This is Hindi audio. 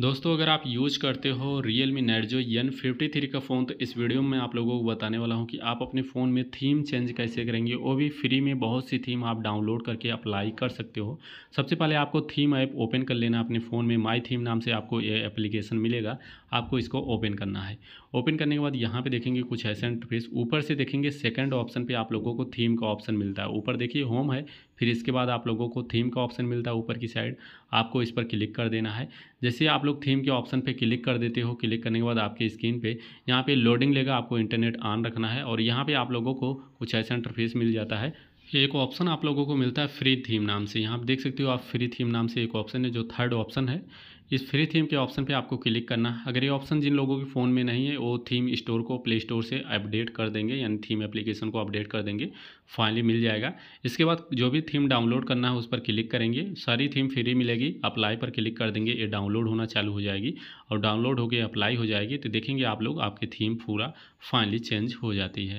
दोस्तों अगर आप यूज करते हो रियल मी नेट जो फिफ्टी थ्री का फ़ोन तो इस वीडियो में आप लोगों को बताने वाला हूँ कि आप अपने फ़ोन में थीम चेंज कैसे करेंगे वो भी फ्री में बहुत सी थीम आप डाउनलोड करके अप्लाई कर सकते हो सबसे पहले आपको थीम ऐप ओपन कर लेना अपने फ़ोन में माई थीम नाम से आपको ये एप्लीकेशन मिलेगा आपको इसको ओपन करना है ओपन करने के बाद यहाँ पर देखेंगे कुछ ऐसे इंटरफेस ऊपर से देखेंगे सेकेंड ऑप्शन पर आप लोगों को थीम का ऑप्शन मिलता है ऊपर देखिए होम है फिर इसके बाद आप लोगों को थीम का ऑप्शन मिलता है ऊपर की साइड आपको इस पर क्लिक कर देना है जैसे आप आप लोग थीम के ऑप्शन पे क्लिक कर देते हो क्लिक करने के बाद आपके स्क्रीन पे यहाँ पे लोडिंग लेगा आपको इंटरनेट ऑन रखना है और यहाँ पे आप लोगों को कुछ ऐसा इंटरफेस मिल जाता है एक ऑप्शन आप लोगों को मिलता है फ्री थीम नाम से यहाँ आप देख सकते हो आप फ्री थीम नाम से एक ऑप्शन है जो थर्ड ऑप्शन है इस फ्री थीम के ऑप्शन पे आपको क्लिक करना है अगर ये ऑप्शन जिन लोगों के फ़ोन में नहीं है वो थीम स्टोर को प्ले स्टोर से अपडेट कर देंगे यानी थीम एप्लीकेशन को अपडेट कर देंगे फाइनली मिल जाएगा इसके बाद जो भी थीम डाउनलोड करना है उस पर क्लिक करेंगे सारी थीम फ्री मिलेगी अप्लाई पर क्लिक कर देंगे ये डाउनलोड होना चालू हो जाएगी और डाउनलोड होकर अप्लाई हो जाएगी तो देखेंगे आप लोग आपकी थीम पूरा फाइनली चेंज हो जाती है